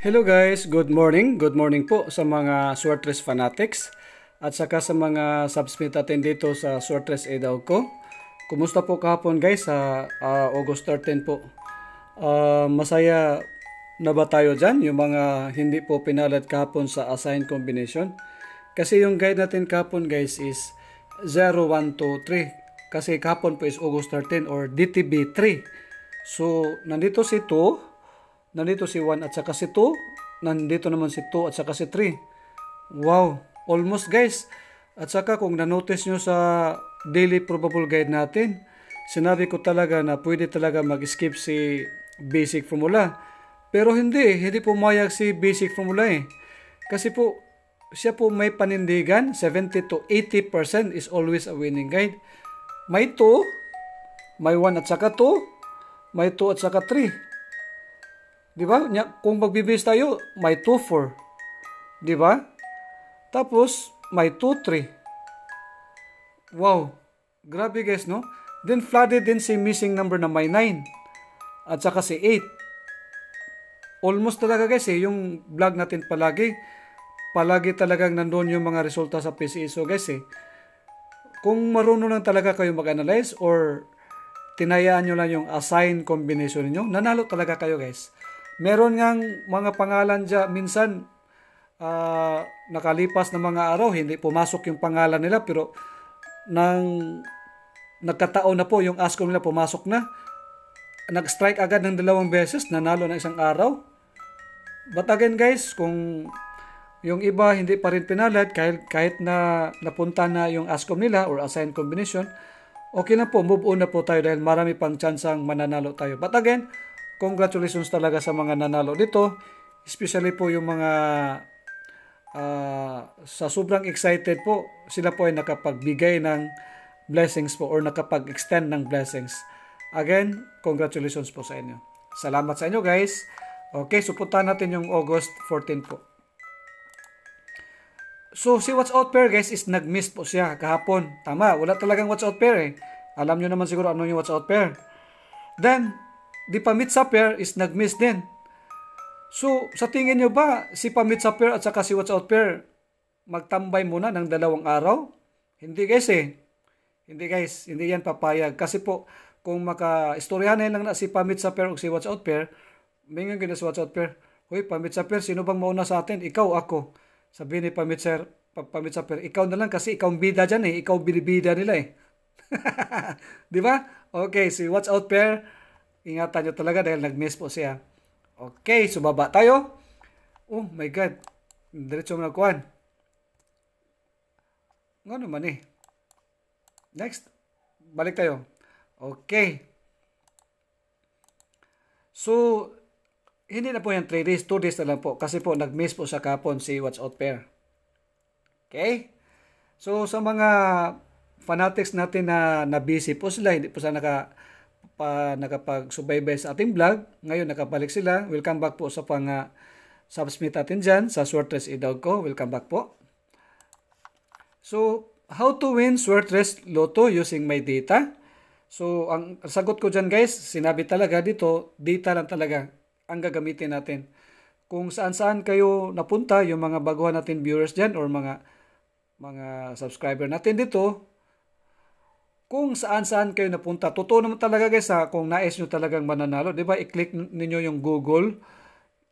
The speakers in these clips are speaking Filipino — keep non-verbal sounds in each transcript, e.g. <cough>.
Hello guys, good morning. Good morning po sa mga Swartres fanatics at saka sa mga subsmit natin dito sa Swartres Edauco. Kumusta po kahapon guys sa uh, August 13 po? Uh, masaya na ba tayo dyan? Yung mga hindi po pinalad kahapon sa assigned combination. Kasi yung guide natin kahapon guys is 0123. Kasi kahapon po is August 13 or DTB 3. So, nandito si 2 Nandito si 1 at saka si 2. Nandito naman si 2 at saka si 3. Wow! Almost guys. At saka kung na-notice nyo sa daily probable guide natin, sinabi ko talaga na pwede talaga mag-skip si basic formula. Pero hindi, eh. hindi pumayag si basic formula eh. Kasi po, siya po may panindigan, 70 to 80% is always a winning guide. May 2, may 1 at saka 2, may 2 at saka 3. Di ba? Kung magbibase tayo, may 2, 4. Di ba? Tapos, may 2, 3. Wow. Grabe guys, no? Then, flooded din si missing number na may 9. At saka si 8. Almost talaga guys, eh, yung vlog natin palagi, palagi talagang nandoon yung mga resulta sa PCE. So guys, eh, kung marunong lang talaga kayo mag-analyze or tinayaan nyo lang yung assign combination niyo nanalo talaga kayo guys. Meron ngang mga pangalan dyan, minsan uh, nakalipas na mga araw, hindi pumasok yung pangalan nila, pero nang nagkataon na po yung ASCOM nila pumasok na, nag-strike agad ng dalawang beses, nanalo ng isang araw. But again guys, kung yung iba hindi pa rin pinalad kahit, kahit na napunta na yung ASCOM nila or assigned combination, okay na po, move on na po tayo dahil marami pang chance ang mananalo tayo. But again, congratulations talaga sa mga nanalo dito. Especially po yung mga uh, sa sobrang excited po, sila po ay nakapagbigay ng blessings po or nakapag-extend ng blessings. Again, congratulations po sa inyo. Salamat sa inyo guys. Okay, suportahan natin yung August 14 po. So, si Watch Out Pair, guys, is nag-miss po siya kahapon. Tama, wala talagang Watch Out Pair eh. Alam nyo naman siguro ano yung Watch Out Pair. Then, di Pamit Saper is nag-miss din. So, sa tingin nyo ba, si Pamit sa pair at saka si Watch Out Pair, magtambay muna ng dalawang araw? Hindi guys eh. Hindi guys, hindi yan papayag. Kasi po, kung maka-istoryahan lang na si Pamit sa pair o si Watch Out Pair, may nga gina si Watch Out Pair, Hoy, Pamit sa pair, sino bang mauna sa atin? Ikaw, ako. Sabi ni Pamit Sir, Pamit sa pair, ikaw na lang kasi ikaw ang bida dyan eh. Ikaw binibida nila eh. <laughs> Di ba? Okay, si Watch Out Pair, ingatan nyo talaga dahil nag-miss po siya. Okay, subaba so tayo. Oh my God. Diretso mo nagkuhan. Nga naman eh. Next. Balik tayo. Okay. So, hindi na po yung 3 days, 2 days na lang po. Kasi po, nag-miss po sa kapon si Watch Out Pair. Okay? So, sa mga fanatics natin na, na busy po sila, hindi po sila naka pa nakapagsubaybay sa ating vlog. Ngayon nakabalik sila. Welcome back po sa pang uh, subsmit natin dyan sa Swordress Idog ko. Welcome back po. So, how to win Swordress Lotto using my data? So, ang sagot ko dyan guys, sinabi talaga dito, data lang talaga ang gagamitin natin. Kung saan-saan kayo napunta, yung mga baguhan natin viewers dyan or mga mga subscriber natin dito, kung saan-saan kayo napunta. Totoo naman talaga guys ha, kung nais nyo talagang mananalo, di ba? I-click ninyo yung Google,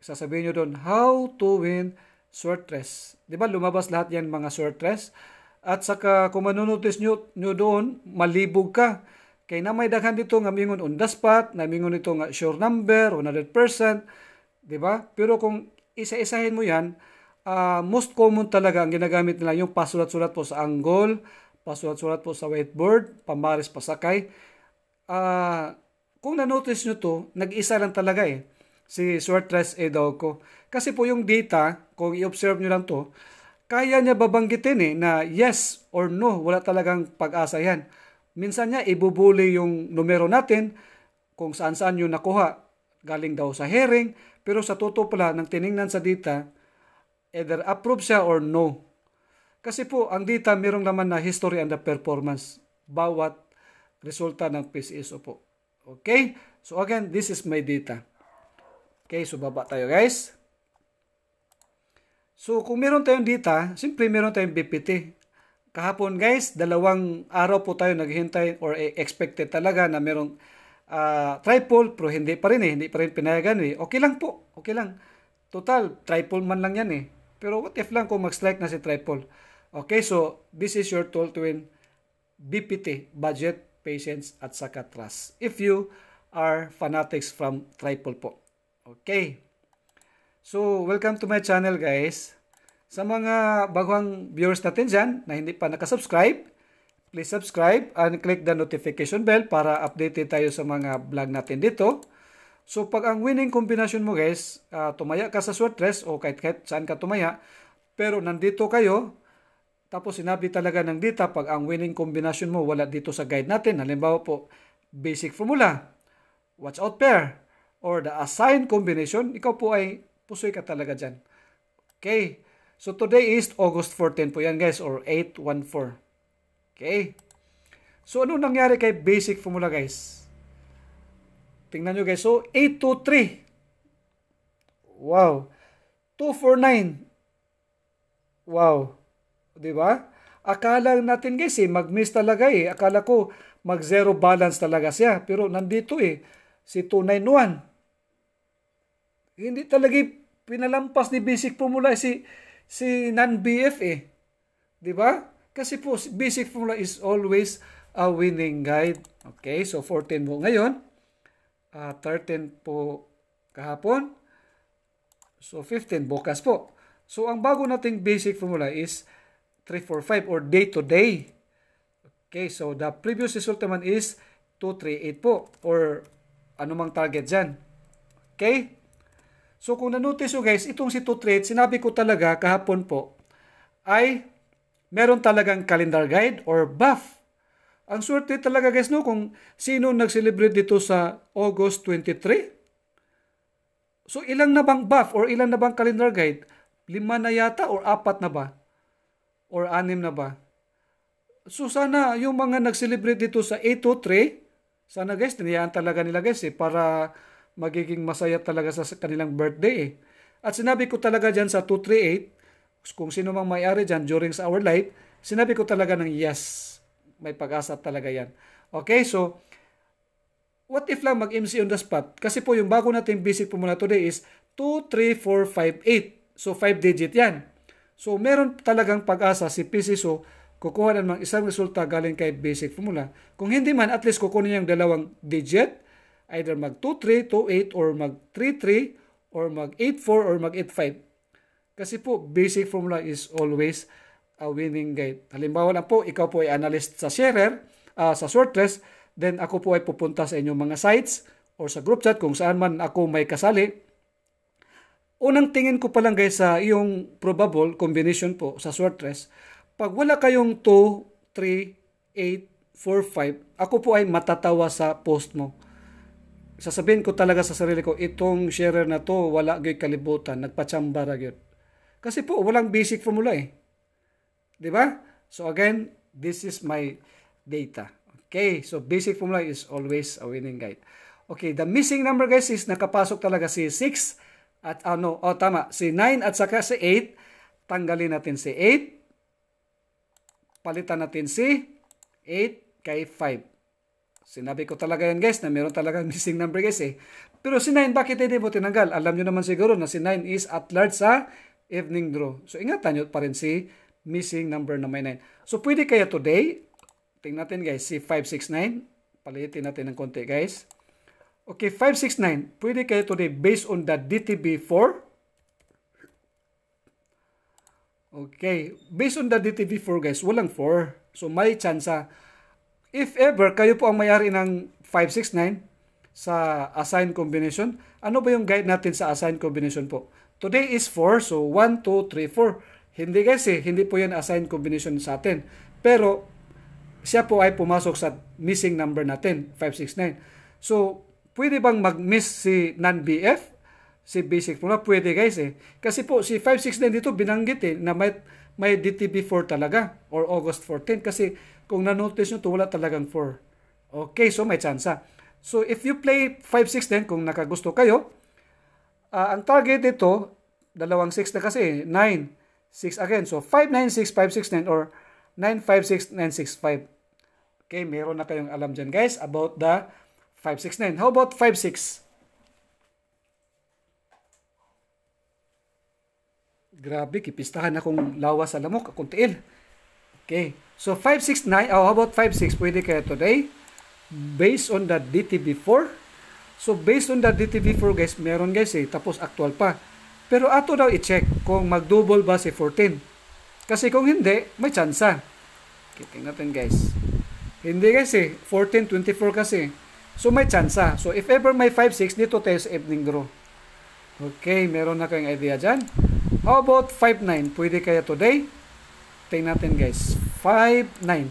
sasabihin nyo doon, how to win shortrest. Di ba? Lumabas lahat yan mga shortrest. At saka kung manunotice nyo, nyo doon, malibog ka. Kaya na may daghan dito ngamingon on the spot, na ito nga sure number, 100%, di ba? Pero kung isa-isahin mo yan, uh, most common talaga ang ginagamit nila yung pasulat-sulat po sa angle, pasulat-sulat po sa whiteboard, pamaris pasakay. Uh, kung na-notice nyo to, nag-isa lang talaga eh. Si Suartres Edauco. Kasi po yung data, kung i-observe nyo lang to, kaya niya babanggitin eh na yes or no, wala talagang pag-asa yan. Minsan niya ibubuli yung numero natin kung saan-saan yung nakuha. Galing daw sa herring, pero sa totoo pala, nang tiningnan sa data, either approve siya or no. Kasi po, ang data merong naman na history and the performance bawat resulta ng PCSO po. Okay? So again, this is my data. Okay, so baba tayo guys. So kung meron tayong data, simple meron tayong BPT. Kahapon guys, dalawang araw po tayo naghihintay or eh, expected talaga na merong uh, triple pero hindi pa rin eh, hindi pa rin pinayagan eh. Okay lang po, okay lang. Total, triple man lang yan eh. Pero what if lang kung mag-strike na si triple? Okay, so this is your tool to BPT, budget, patience, at saka trust. If you are fanatics from triple po. Okay. So, welcome to my channel guys. Sa mga baguang viewers natin dyan na hindi pa nakasubscribe, please subscribe and click the notification bell para updated tayo sa mga vlog natin dito. So, pag ang winning combination mo guys, uh, tumaya ka sa sweatress o kahit kahit saan ka tumaya, pero nandito kayo, tapos sinabi talaga ng data pag ang winning combination mo wala dito sa guide natin. Halimbawa po, basic formula, watch out pair, or the assigned combination, ikaw po ay pusoy ka talaga dyan. Okay. So today is August 14 po yan guys or 814. Okay. So ano nangyari kay basic formula guys? Tingnan nyo guys. So 823. Wow. 249. Wow. 'Di ba? Akala natin guys eh, mag-miss talaga eh. Akala ko mag zero balance talaga siya. Pero nandito eh, si 291. Hindi talaga eh, pinalampas ni basic formula si si non-BF eh. 'Di ba? Kasi po basic formula is always a winning guide. Okay, so 14 po ngayon. Uh, ah, 13 po kahapon. So 15 bukas po. So ang bago nating basic formula is 345 or day to day. Okay, so the previous result naman is 238 po or anumang target dyan. Okay? So kung nanotice nyo guys, itong si 2, sinabi ko talaga kahapon po ay meron talagang calendar guide or buff. Ang swerte talaga guys no kung sino nag-celebrate dito sa August 23. So ilang na bang buff or ilang na bang calendar guide? Lima na yata or apat na ba? or anim na ba? So sana yung mga nag-celebrate dito sa 823, sana guys, tinayaan talaga nila guys eh, para magiging masaya talaga sa kanilang birthday eh. At sinabi ko talaga diyan sa 238, kung sino mang may-ari diyan during sa our light, sinabi ko talaga ng yes, may pag-asa talaga yan. Okay, so, what if lang mag-MC on the spot? Kasi po yung bago natin visit po muna today is 23458. So, 5 digit yan. So, meron talagang pag-asa si PCSO kukuha ng mga isang resulta galing kay basic formula. Kung hindi man, at least kukunin niyang dalawang digit, either mag 23, 28, or mag 33, or mag 84, or mag 85. Kasi po, basic formula is always a winning guide. Halimbawa lang po, ikaw po ay analyst sa sharer, uh, sa shortlist, then ako po ay pupunta sa inyong mga sites or sa group chat kung saan man ako may kasali unang tingin ko pa lang guys sa iyong probable combination po sa short pag wala kayong 2, 3, 8, 4, 5, ako po ay matatawa sa post mo. Sasabihin ko talaga sa sarili ko, itong sharer na to, wala gay kalibutan, nagpatsamba ra gyud. Kasi po, walang basic formula eh. ba? Diba? So again, this is my data. Okay, so basic formula is always a winning guide. Okay, the missing number guys is nakapasok talaga si 6 at ano, oh, oh tama, si 9 at saka si 8, tanggalin natin si 8, palitan natin si 8 kay 5. Sinabi ko talaga yan guys na meron talaga <laughs> missing number guys eh. Pero si 9 bakit hindi mo tinanggal? Alam nyo naman siguro na si 9 is at large sa evening draw. So ingatan nyo pa rin si missing number na may 9. So pwede kaya today, tingnan natin guys, si 569, palitin natin ng konti guys. Okay, 569. Pwede kayo today based on the DTB4. Okay, based on the DTB4 guys, walang 4. So may chance if ever kayo po ang mayari ng 569 sa assigned combination, ano ba yung guide natin sa assigned combination po? Today is 4, so 1, 2, 3, 4. Hindi guys eh, hindi po yan assigned combination sa atin. Pero siya po ay pumasok sa missing number natin, 569. So, pwede bang mag-miss si non-BF? Si basic formula? Pwede guys eh. Kasi po si 569 dito binanggit eh na may, may DTB4 talaga or August 14 kasi kung na-notice nyo to wala talagang 4. Okay, so may chance tsansa. So if you play 569 kung nakagusto kayo, uh, ang target dito, dalawang 6 na kasi, 9, eh, 6 again. So 596, 569 or 956, 965. Okay, meron na kayong alam dyan guys about the 5, 6, 9. How about 5, 6? Grabe, kipistahan akong lawas sa lamok, akong tiil. Okay. So, 569. 6, Oh, how about 56? 6? Pwede kaya today? Based on the DTB4. So, based on the DTB4, guys, meron guys eh. Tapos, actual pa. Pero ato daw i-check kung mag-double ba si 14. Kasi kung hindi, may tsansa. Okay, natin guys. Hindi guys eh. 14, 24 kasi. So may chance ah. So if ever may 5-6, dito tayo sa evening draw. Okay, meron na kayong idea diyan. How about 5-9? Pwede kaya today? Tingnan natin guys. 5-9.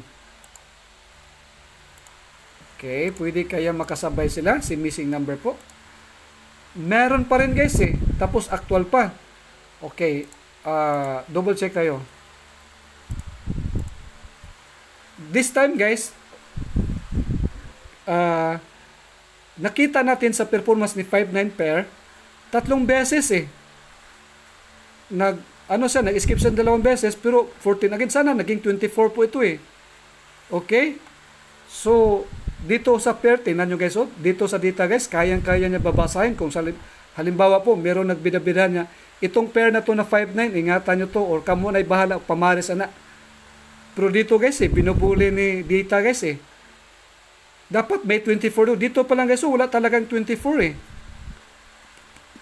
Okay, pwede kaya makasabay sila. Si missing number po. Meron pa rin guys eh. Tapos actual pa. Okay, uh, double check tayo. This time guys, uh, nakita natin sa performance ni 59 pair, tatlong beses eh. Nag, ano siya, nag-skip siya dalawang beses, pero 14 again sana, naging 24 po ito eh. Okay? So, dito sa pair, tingnan guys, oh, dito sa data guys, kayang-kaya niya babasahin. Kung sa halimbawa po, meron nagbida-bida niya, itong pair na to na 59 ingatan niyo to, or kamo na bahala, pamaris ana Pero dito guys eh, binubuli ni data guys eh. Dapat may 24 Dito pa lang guys, so oh, wala talagang 24 eh.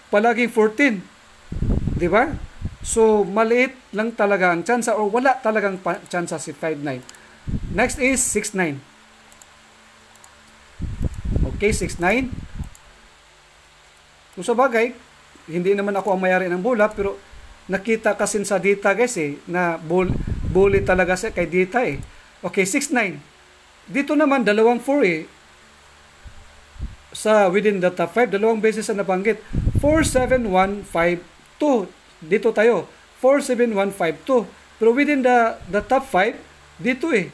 Palaging 14. 'Di ba? So maliit lang talaga ang chance or wala talagang chance si 59. Next is 69. Okay, 69. Kung sa bagay, hindi naman ako ang mayari ng bola pero nakita kasi sa dita guys eh na bull, bully talaga siya kay dita eh. Okay, 69. Dito naman, dalawang for eh. Sa within the top 5, dalawang beses na nabanggit. 47152. Dito tayo. 47152. Pero within the, the top 5, dito eh.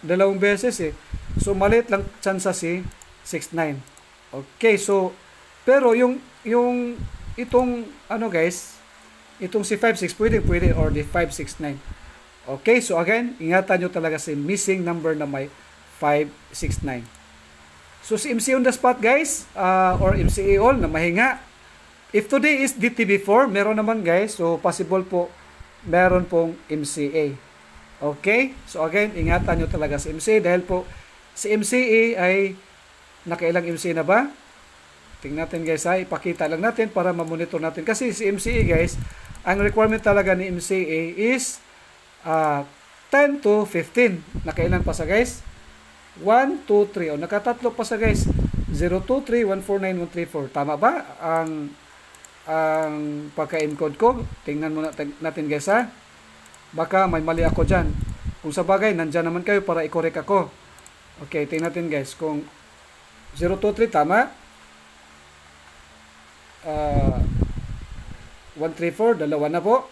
Dalawang beses eh. So, maliit lang tsansa si 69. Okay, so, pero yung, yung, itong, ano guys, itong si 56, pwede, pwede, or the 569. Okay, so again, ingatan nyo talaga si missing number na may 0968-569. So si MC on the spot guys, uh, or MCA all na mahinga. If today is DTB4, meron naman guys. So possible po, meron pong MCA. Okay? So again, ingatan nyo talaga si MCA dahil po si MCA ay nakailang MCA na ba? Tingnan natin guys ha, ipakita lang natin para mamonitor natin. Kasi si MCA guys, ang requirement talaga ni MCA is uh, 10 to 15. Nakailan pa sa guys? 1, 2, 3. O, nakatatlo pa sa guys. 0, 2, 3, 1, 4, 9, 1, Tama ba ang ang pagka-encode ko? Tingnan muna natin guys ha. Baka may mali ako dyan. Kung sa bagay, nandyan naman kayo para i-correct ako. Okay, tingnan natin guys. Kung 0, 2, 3, tama. Uh, 1, 3, 4, dalawa na po.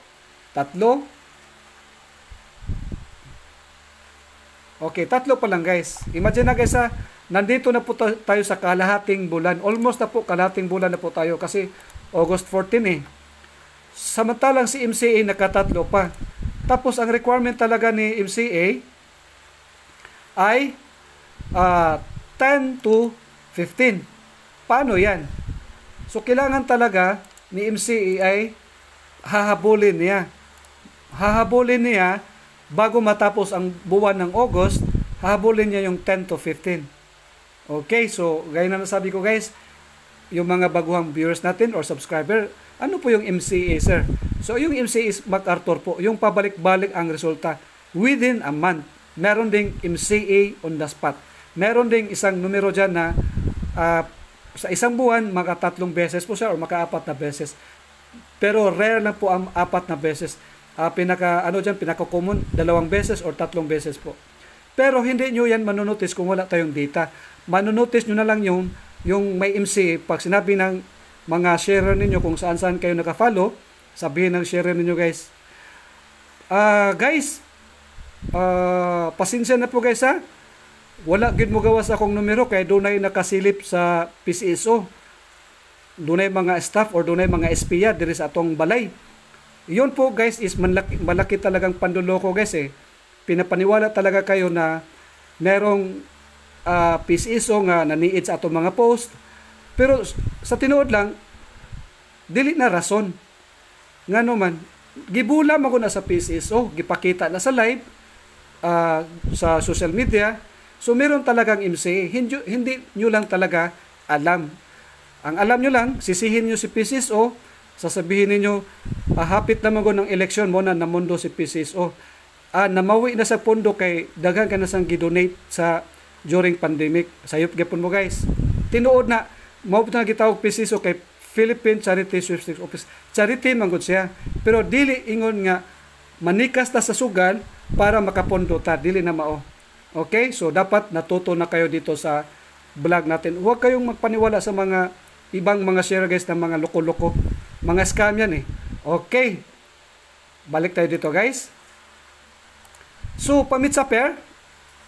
Tatlo. Okay, tatlo pa lang guys. Imagine na guys ha, nandito na po tayo sa kalahating bulan. Almost na po kalahating bulan na po tayo kasi August 14 eh. Samantalang si MCA nakatatlo pa. Tapos ang requirement talaga ni MCA ay uh, ah, 10 to 15. Paano yan? So kailangan talaga ni MCA ay hahabulin niya. Hahabulin niya bago matapos ang buwan ng August, hahabulin niya yung 10 to 15. Okay, so gaya na nasabi ko guys, yung mga baguhang viewers natin or subscriber, ano po yung MCA sir? So yung MCA is MacArthur po, yung pabalik-balik ang resulta within a month. Meron ding MCA on the spot. Meron ding isang numero dyan na uh, sa isang buwan, makatatlong beses po siya or makaapat na beses. Pero rare lang po ang apat na beses uh, pinaka ano diyan pinaka common dalawang beses or tatlong beses po. Pero hindi niyo yan manonotice kung wala tayong data. Manonotice niyo na lang yung yung may MC pag sinabi ng mga share ninyo kung saan-saan kayo naka-follow, sabihin ng share ninyo guys. Ah uh, guys, uh, pasensya na po guys ha. Wala gid mo gawas akong numero kay dunay nakasilip sa PCSO. Dunay mga staff or dunay mga espiya diri sa atong balay yun po guys is malaki, malaki talagang panduloko guys eh. Pinapaniwala talaga kayo na merong uh, ah, pisiso nga naniid sa ato mga post. Pero sa tinuod lang, dili na rason. Nga naman, gibula mo na sa pisiso, gipakita na sa live, uh, sa social media. So meron talagang MC, hindi, hindi nyo lang talaga alam. Ang alam nyo lang, sisihin nyo si PCSO, Sasabihin ninyo, ah, hapit na mago ng eleksyon mo na namundo si PCSO. Ah, namawi na sa pondo kay daghan ka na sang gidonate sa during pandemic. Sayop gyapon mo guys. Tinuod na mao na gitawag PCSO kay Philippine Charity Sweepstakes Office. Charity man siya, pero dili ingon nga manikas ta sa sugal para makapondo ta dili na mao. Okay? So dapat natuto na kayo dito sa vlog natin. Huwag kayong magpaniwala sa mga ibang mga share guys ng mga loko-loko mga scam yan eh. Okay. Balik tayo dito guys. So, pamit sa pair.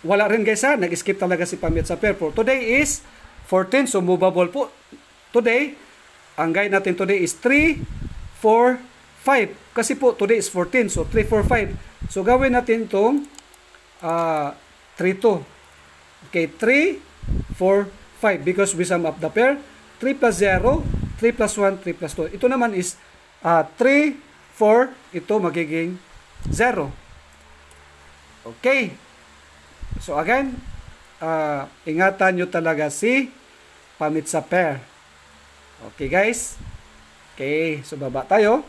Wala rin guys ha. Nag-skip talaga si pamit sa pair for today is 14. So, movable po. Today, ang guide natin today is 3, 4, 5. Kasi po, today is 14. So, 3, 4, 5. So, gawin natin itong uh, 3, 2. Okay, 3, 4, 5. Because we sum up the pair. 3 plus 0 3 plus 1, 3 plus 2. Ito naman is uh, 3, 4. Ito magiging 0. Okay. So again, uh, ingatan nyo talaga si pamit sa pair. Okay guys. Okay. So baba tayo.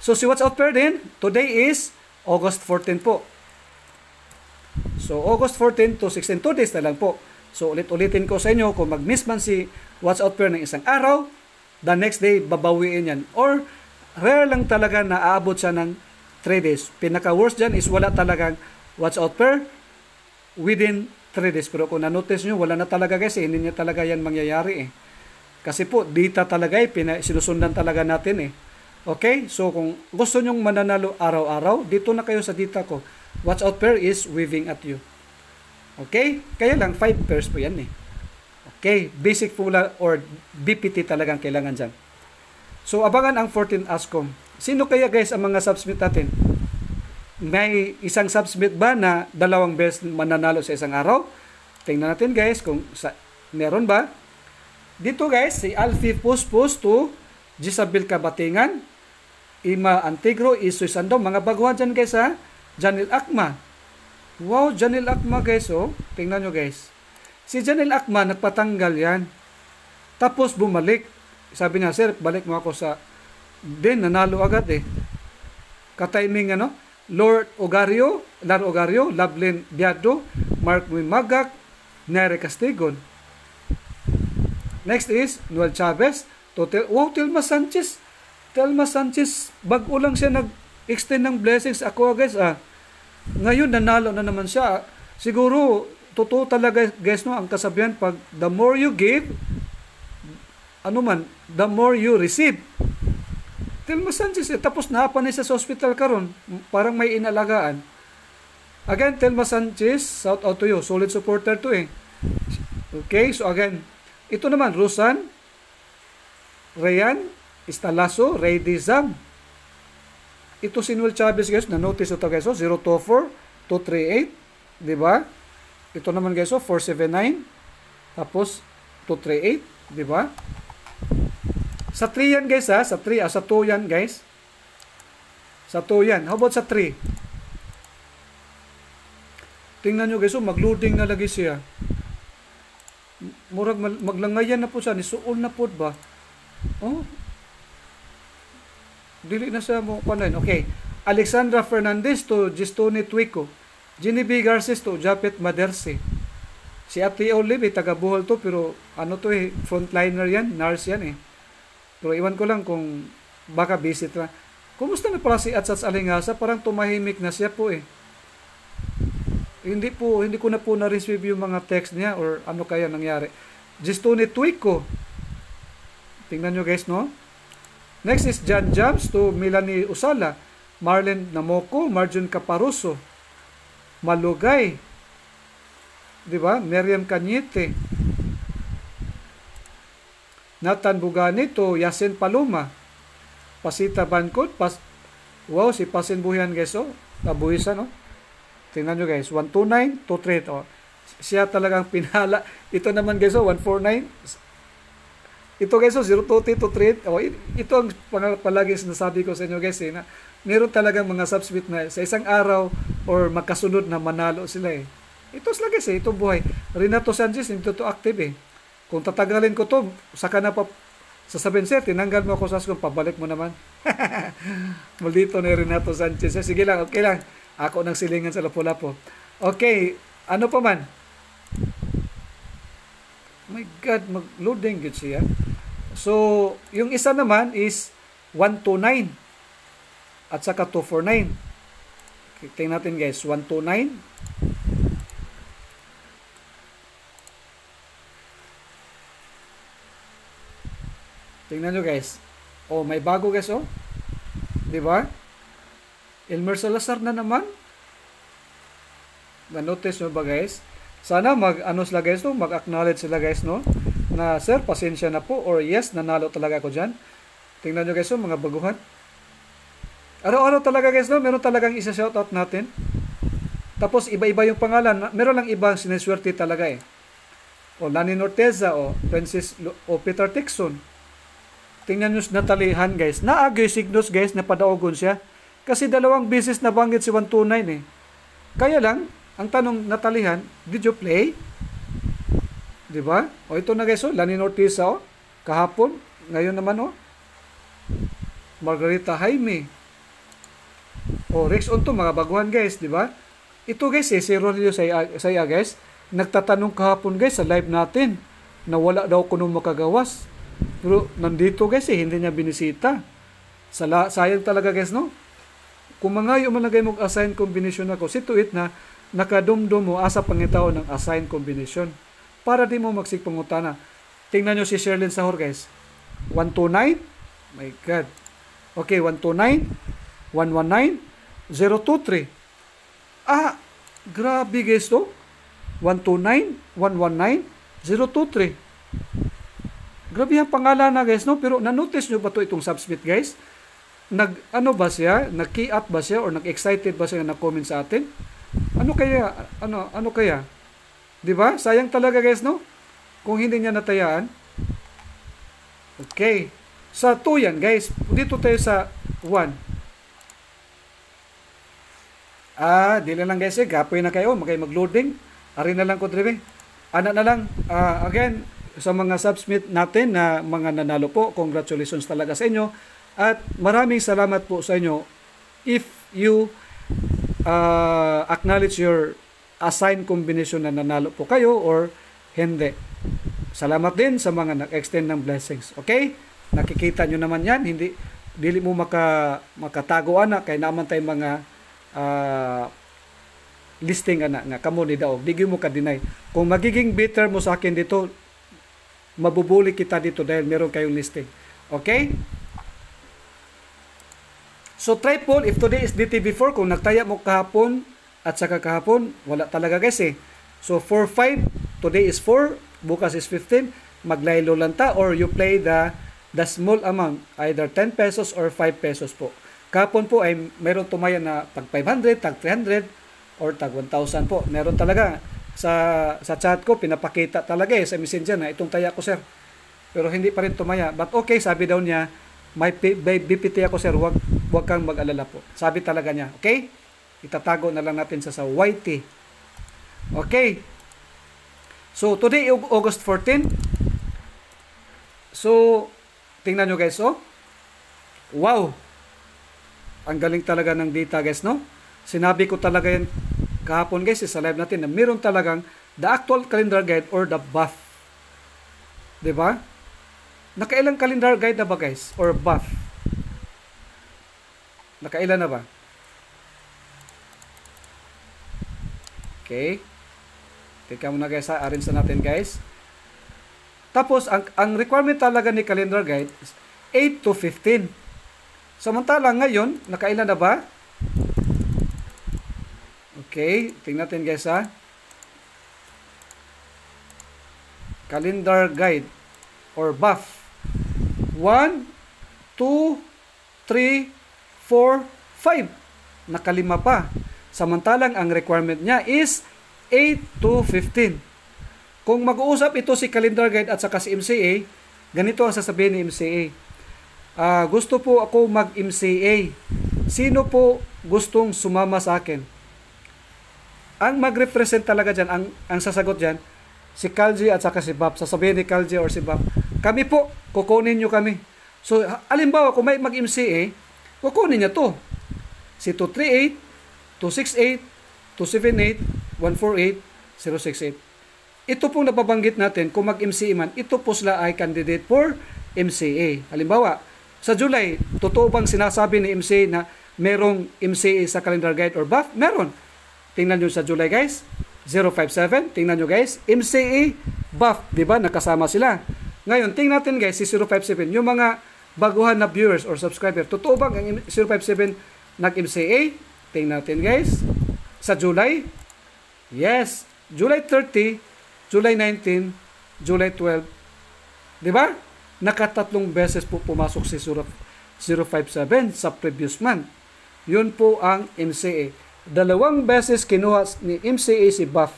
So si what's out pair din? Today is August 14 po. So August 14 to 16, 2 days na lang po. So ulit-ulitin ko sa inyo kung mag-miss man si watch out prayer ng isang araw, the next day, babawiin yan. Or, rare lang talaga na aabot siya ng 3 days. Pinaka-worst dyan is wala talagang watch out prayer within 3 days. Pero kung na-notice nyo, wala na talaga guys. Eh. Hindi niya talaga yan mangyayari eh. Kasi po, data talaga eh. Pina- sinusundan talaga natin eh. Okay? So, kung gusto nyong mananalo araw-araw, dito na kayo sa dita ko. Watch out prayer is weaving at you. Okay? Kaya lang, 5 pairs po yan eh. Okay, basic pula or BPT talagang kailangan dyan. So, abangan ang 14 ASCOM. Sino kaya guys ang mga subsmit natin? May isang subsmit ba na dalawang beses mananalo sa isang araw? Tingnan natin guys kung sa, meron ba. Dito guys, si Alfie Puspus to Jisabel Kabatingan, Ima Antigro, Isoy Sandong. Mga baguhan dyan guys ha. Janil Akma. Wow, Janil Akma guys oh. Tingnan nyo guys. Si Janel Akman, nagpatanggal yan. Tapos bumalik. Sabi niya, sir, balik mo ako sa... din, nanalo agad eh. Katiming ano? Lord Ogario, Lord Ogario, Lablin Biado, Mark Wimagak, Nere Castigon. Next is Noel Chavez, Totel, wow, Telma Sanchez. Telma Sanchez, bago lang siya nag-extend ng blessings ako guys ah. Ngayon nanalo na naman siya. Siguro totoo talaga guys no ang kasabihan pag the more you give ano man the more you receive Telma Sanchez eh, tapos naapanay siya sa hospital karon parang may inalagaan again Telma Sanchez shout out to you solid supporter to eh okay so again ito naman Rusan Rayan Estalaso Ray Dizam ito si Noel Chavez guys na notice ito guys oh, 024 238 di ba ito naman guys, so 479, tapos 238, di ba? Sa 3 yan guys ha, sa 3, ah, sa 2 yan guys. Sa 2 yan. How about sa 3? Tingnan niyo guys, so oh, magloading na lagi siya. Murag maglangayan na po siya, ni suol na po ba? Oh. Dili na sa mo panayin. Okay. Alexandra Fernandez to Gistone Twico. Genevieve Garces to, Japet Maderse. Si Ate Olive, eh, taga Buhol to, pero ano to eh, frontliner yan, nurse yan eh. Pero iwan ko lang kung baka visit na. Kumusta na pala si Atsats Alingasa? Parang tumahimik na siya po eh. Hindi po, hindi ko na po na-receive yung mga text niya or ano kaya nangyari. Just to tweak ko. Tingnan nyo guys, no? Next is John Jams to Melanie Usala, Marlon Namoko, Marjun Caparuso, Malugay. 'Di ba? Meriam Cañete. Nathan Bugani to Yasin Paloma. Pasita Bangkod, pas Wow, si Pasin Buhian guys, oh. Kabuhisan, oh. Tingnan nyo guys, 129, 23. oh. Siya talagang pinala. Ito naman guys, oh, 149, ito guys, so 020 to 3, oh, ito ang palagi sinasabi ko sa inyo guys eh, na meron talaga mga subsweet na sa isang araw or magkasunod na manalo sila eh. Ito sila guys eh, ito buhay. Renato Sanchez, hindi to active eh. Kung tatagalin ko to, saka na pa sasabihin sir, tinanggal mo ako sa askong, pabalik mo naman. <laughs> Maldito ni Renato Sanchez. Eh, sige lang, okay lang. Ako nang silingan sa lapu po. Okay, ano pa man my God, mag-loading good siya. So, yung isa naman is 129 at saka 249. tingnan natin guys, 129. Tingnan nyo guys. Oh, may bago guys oh. 'Di ba? Elmer Salazar na naman. Na-notice nyo ba guys? Sana mag-ano sila guys, no? mag-acknowledge sila guys, no? Na, sir, pasensya na po, or yes, nanalo talaga ako dyan. Tingnan nyo guys, no? mga baguhan. Araw-araw talaga guys, no? meron talagang isa shoutout natin. Tapos, iba-iba yung pangalan. Meron lang ibang sineswerte talaga eh. O Lani Orteza, o Francis, o Peter Tixon. Tingnan nyo na talihan guys. na Naagay signos guys, na napadaogon siya. Kasi dalawang business na banggit si 129 eh. Kaya lang, ang tanong natalihan, did you play? 'Di ba? O ito na guys, oh, Lanin Ortiz oh, kahapon, ngayon naman oh. Margarita Jaime. O Rex Onto mga baguhan guys, 'di ba? Ito guys, eh, si Ronilio saya, saya guys, nagtatanong kahapon guys sa live natin na wala daw kuno makagawas. Pero nandito guys eh, hindi niya binisita. Sala, sayang talaga guys no. Kung mga yung malagay mong assign combination ako, situate na nakadumdum mo asa pangitao ng assigned combination para di mo magsigpangutana. Tingnan nyo si Sherlyn Sahor guys. 129, my God. Okay, 129, 119, 023. Ah, grabe guys to. 129, 119, 023. Grabe ang pangalan na guys, no? Pero nanotice nyo ba to itong subsmit guys? Nag, ano ba siya? Nag-key up ba siya? Or nag-excited ba siya na nag-comment sa atin? Ano kaya? Ano ano kaya? 'Di ba? Sayang talaga guys, no? Kung hindi niya natayaan. Okay. Sa 2 yan, guys. Dito tayo sa 1. Ah, di na lang guys eh. Gapoy na kayo. Magay mag-loading. Ari na lang ko, Drive. Ana na lang. Uh, again, sa mga subsmit natin na mga nanalo po, congratulations talaga sa inyo. At maraming salamat po sa inyo if you uh, acknowledge your assigned combination na nanalo po kayo or hindi. Salamat din sa mga nag-extend ng blessings. Okay? Nakikita nyo naman yan. Hindi, dili mo maka, makatago ana kay naman tayong mga uh, listing ana nga kamo ni daog di mo ka deny kung magiging bitter mo sa akin dito mabubuli kita dito dahil meron kayong listing okay So try if today is dtv 4 kung nagtaya mo kahapon at saka kahapon, wala talaga guys eh. So 4, 5, today is 4, bukas is 15, maglaylo lang ta or you play the the small amount, either 10 pesos or 5 pesos po. Kahapon po ay meron tumaya na tag 500, tag 300, or tag 1,000 po. Meron talaga. Sa, sa chat ko, pinapakita talaga eh, sa messenger na itong taya ko sir. Pero hindi pa rin tumaya. But okay, sabi daw niya, may BPT ako sir, wag Huwag kang mag-alala po. Sabi talaga niya, okay? Itatago na lang natin sa sa YT. Okay. So, today, August 14. So, tingnan nyo guys, oh. Wow! Ang galing talaga ng data guys, no? Sinabi ko talaga yan kahapon guys, eh, sa live natin, na meron talagang the actual calendar guide or the buff. ba? Diba? Nakailang calendar guide na ba guys? Or buff? Nakailan na ba? Okay. Teka muna guys ha. Arrange na natin guys. Tapos, ang, ang requirement talaga ni calendar guide is 8 to 15. Samantala ngayon, nakailan na ba? Okay. Tingnan natin guys ha. Calendar guide or buff. 1, 2, 3, 4, 5. Nakalima pa. Samantalang ang requirement niya is 8 to 15. Kung mag-uusap ito si calendar guide at saka si MCA, ganito ang sasabihin ni MCA. Uh, ah, gusto po ako mag-MCA. Sino po gustong sumama sa akin? Ang mag-represent talaga dyan, ang, ang sasagot dyan, si Kalji at saka si Bob. Sasabihin ni Kalji or si Bob, kami po, kukunin nyo kami. So, halimbawa, kung may mag-MCA, kukunin niya to. Si 238, 268, 278, 148, 068. Ito pong napabanggit natin, kung mag-MCA man, ito po sila ay candidate for MCA. Halimbawa, sa July, totoo bang sinasabi ni MCA na merong MCA sa calendar guide or buff? Meron. Tingnan nyo sa July guys, 057. Tingnan nyo guys, MCA buff, di ba? Nakasama sila. Ngayon, tingnan natin guys, si 057, yung mga baguhan na viewers or subscriber. Totoo bang ang 057 nag-MCA? Tingnan natin guys. Sa July? Yes. July 30, July 19, July 12. Di ba? Nakatatlong beses po pumasok si 057 sa previous month. Yun po ang MCA. Dalawang beses kinuha ni MCA si Buff.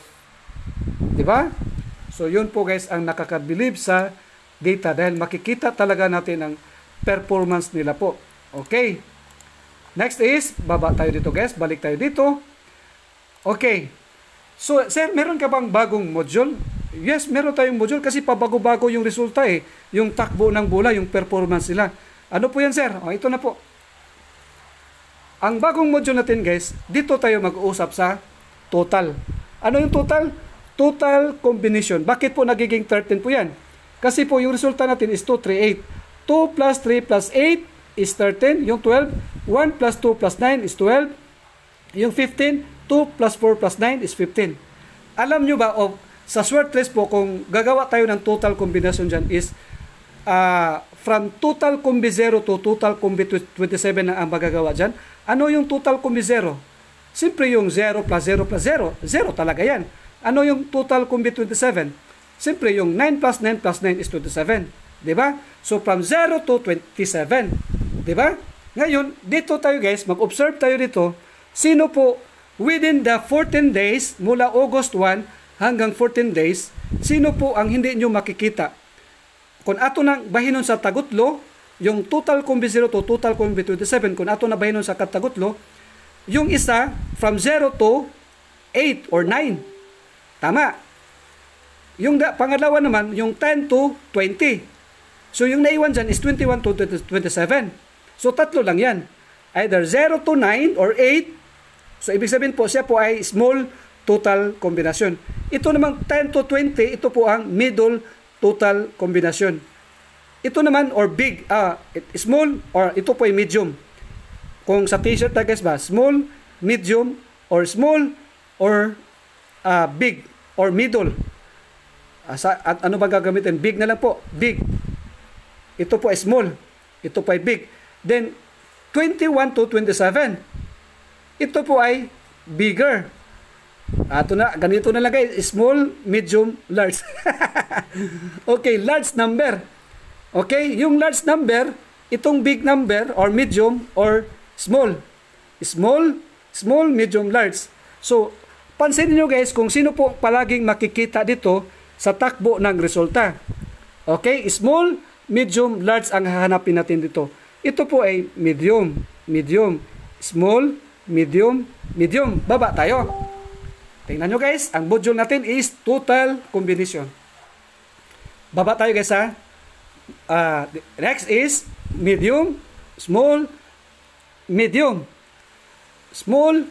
Di ba? So yun po guys ang nakakabilib sa data dahil makikita talaga natin ang performance nila po. Okay. Next is, baba tayo dito guys. Balik tayo dito. Okay. So, sir, meron ka bang bagong module? Yes, meron tayong module kasi pabago-bago yung resulta eh. Yung takbo ng bola, yung performance nila. Ano po yan, sir? O, oh, ito na po. Ang bagong module natin, guys, dito tayo mag-uusap sa total. Ano yung total? Total combination. Bakit po nagiging 13 po yan? Kasi po yung resulta natin is 238. 2 plus 3 plus 8 is 13. Yung 12, 1 plus 2 plus 9 is 12. Yung 15, 2 plus 4 plus 9 is 15. Alam nyo ba, oh, sa short list po, kung gagawa tayo ng total combination dyan is uh, from total combi 0 to total combi 27 na ang magagawa dyan. Ano yung total combi 0? Siyempre yung 0 plus 0 plus 0. 0 talaga yan. Ano yung total combi 27? Siyempre yung 9 plus 9 plus 9 is 27. 'Di ba? So from 0 to 27, 'di ba? Ngayon, dito tayo guys, mag-observe tayo dito sino po within the 14 days mula August 1 hanggang 14 days, sino po ang hindi niyo makikita? Kung ato nang bahinon sa tagutlo, yung total kumbi 0 to total kumbi 27, kung ato na bahinon sa katagutlo, yung isa from 0 to 8 or 9. Tama. Yung da, pangalawa naman, yung 10 to 20. So yung naiwan dyan is 21 to 27. So tatlo lang yan. Either 0 to 9 or 8. So ibig sabihin po siya po ay small total combination. Ito namang 10 to 20, ito po ang middle total combination. Ito naman or big, ah, uh, small or ito po ay medium. Kung sa t-shirt na guys ba, small, medium, or small, or uh, big, or middle. Uh, sa, at ano ba gagamitin? Big na lang po. Big. Ito po ay small. Ito po ay big. Then, 21 to 27. Ito po ay bigger. Ato na, ganito na lang guys. Small, medium, large. <laughs> okay, large number. Okay, yung large number, itong big number or medium or small. Small, small, medium, large. So, pansin niyo guys kung sino po palaging makikita dito sa takbo ng resulta. Okay, small, medium, large ang hahanapin natin dito. Ito po ay medium, medium, small, medium, medium. Baba tayo. Tingnan nyo guys, ang module natin is total combination. Baba tayo guys ha. Uh, next is medium, small, medium, small,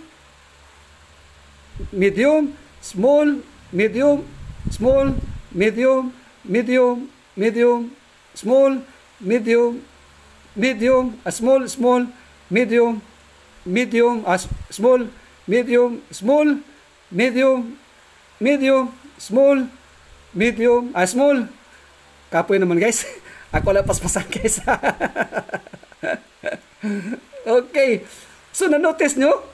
medium, small, medium, small, medium, medium, medium, medium small, medium, medium, a small, small, medium, medium, a small, medium, small, medium, medium, small, medium, a small. Kapoy naman guys. <laughs> Ako lang paspasan guys. <laughs> okay. So, nanotice nyo?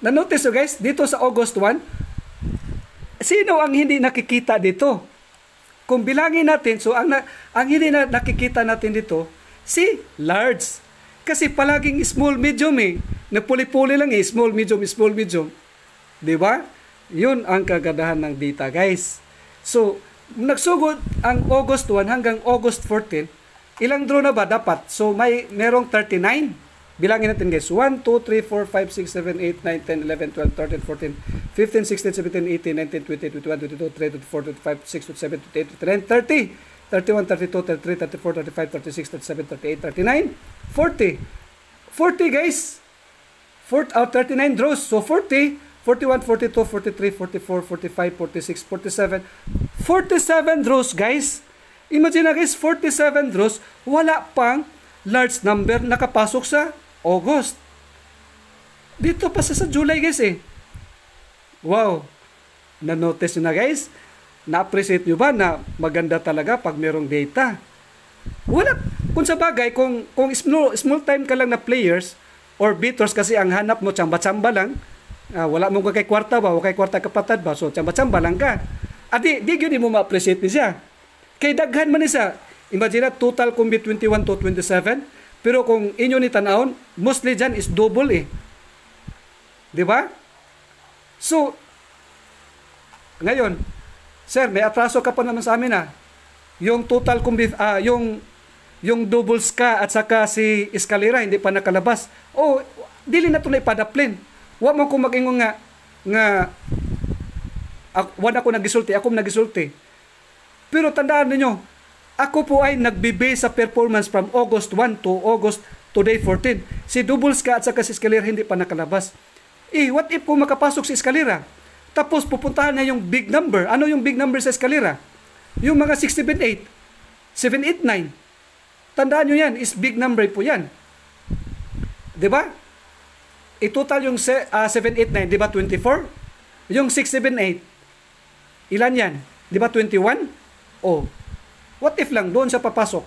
Nanotice nyo guys, dito sa August 1, sino ang hindi nakikita dito? Kung bilangin natin, so ang, ang hindi na nakikita natin dito, si large. Kasi palaging small, medium eh. Napuli-puli lang eh, small, medium, small, medium. Di ba? Yun ang kagandahan ng data, guys. So, nagsugod ang August 1 hanggang August 14, ilang draw na ba dapat? So, may merong 39. Bilangin natin guys. 1, 2, 3, 4, 5, 6, 7, 8, 9, 10, 11, 12, 13, 14, 15, 16, 17, 18, 19, 20, 21, 22, 23, 24, 25, 26, 27, 28, 29, 30, 31, 32, 33, 34, 35, 36, 37, 38, 39, 40. 40 guys. 40, out 39 draws. So 40, 41, 42, 43, 44, 45, 46, 47. 47 draws guys. Imagine na guys, 47 draws, wala pang large number nakapasok sa August. Dito pa sa July guys eh. Wow. Na-notice nyo na guys? Na-appreciate nyo ba na maganda talaga pag merong data? Wala. Kung sa bagay, kung, kung small, small time ka lang na players or beaters kasi ang hanap mo, tsamba-tsamba lang, uh, wala mong kay kwarta ba, o kay kwarta kapatad ba, so tsamba-tsamba lang ka. At di, di yun mo ma-appreciate niya. Kay daghan man niya, imagine na total kung 21 to 27, pero kung inyo ni tanawon, mostly dyan is double eh. Di ba? So, ngayon, sir, may atraso ka pa naman sa amin ah. Yung total kumbi, ah, yung yung doubles ka at saka si eskalera hindi pa nakalabas. Oh, dili na to na ipadaplin. Wa mo ko magingon nga nga ak, ah, wa na ko nagisulti, ako nagisulti. Pero tandaan niyo, ako po ay nagbe-base sa performance from August 1 to August today 14. Si Dubulska at saka si Escalera hindi pa nakalabas. Eh, what if kung makapasok si Escalera? Tapos pupuntahan niya yung big number. Ano yung big number sa Escalera? Yung mga 678, 789. Tandaan nyo yan, is big number po yan. ba? Diba? Itotal yung 789, di ba 24? Eh, yung 678, ah, ilan yan? Di ba 21? Oh, What if lang doon siya papasok?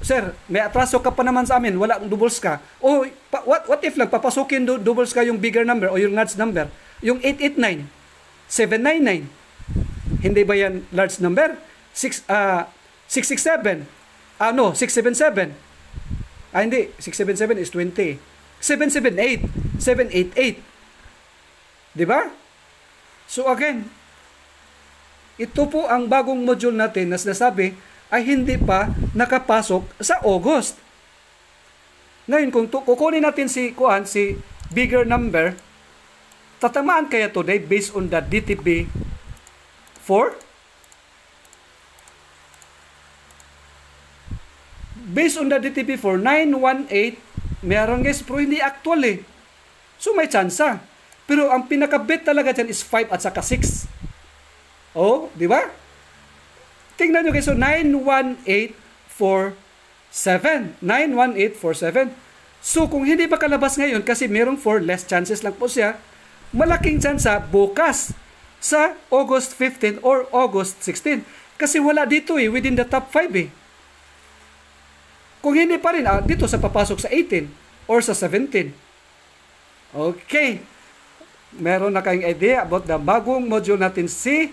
Sir, may atraso ka pa naman sa amin, wala ang doubles ka. O pa, what, what if lang papasukin do, doubles ka yung bigger number o yung large number? Yung 889, 799, hindi ba yan large number? 6, uh, 667, ah uh, no, 677. Ah hindi, 677 is 20. 778, 788. Di ba? So again, ito po ang bagong module natin na sinasabi ay hindi pa nakapasok sa August. Ngayon, kung to, kukunin natin si, kuan, si bigger number, tatamaan kaya today based on the DTP 4? Based on the DTP 4, 918, meron guys, pero hindi actual eh. So may chance ah. Pero ang pinaka-bet talaga dyan is 5 at saka 6. Oh, di ba? Tingnan nyo guys, so 91847. 91847. So kung hindi pa kalabas ngayon kasi merong 4 less chances lang po siya, malaking chance tsansa bukas sa August 15 or August 16. Kasi wala dito eh, within the top 5 eh. Kung hindi pa rin, ah, dito sa papasok sa 18 or sa 17. Okay. Meron na kayong idea about the bagong module natin si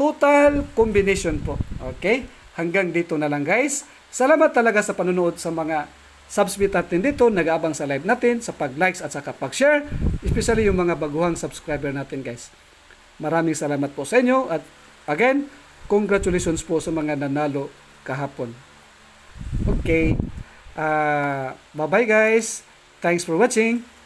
total combination po. Okay? Hanggang dito na lang guys. Salamat talaga sa panunood sa mga subscribe natin dito, nag-aabang sa live natin, sa pag-likes at sa pag-share, especially yung mga baguhang subscriber natin guys. Maraming salamat po sa inyo at again, congratulations po sa mga nanalo kahapon. Okay, uh, bye-bye guys. Thanks for watching.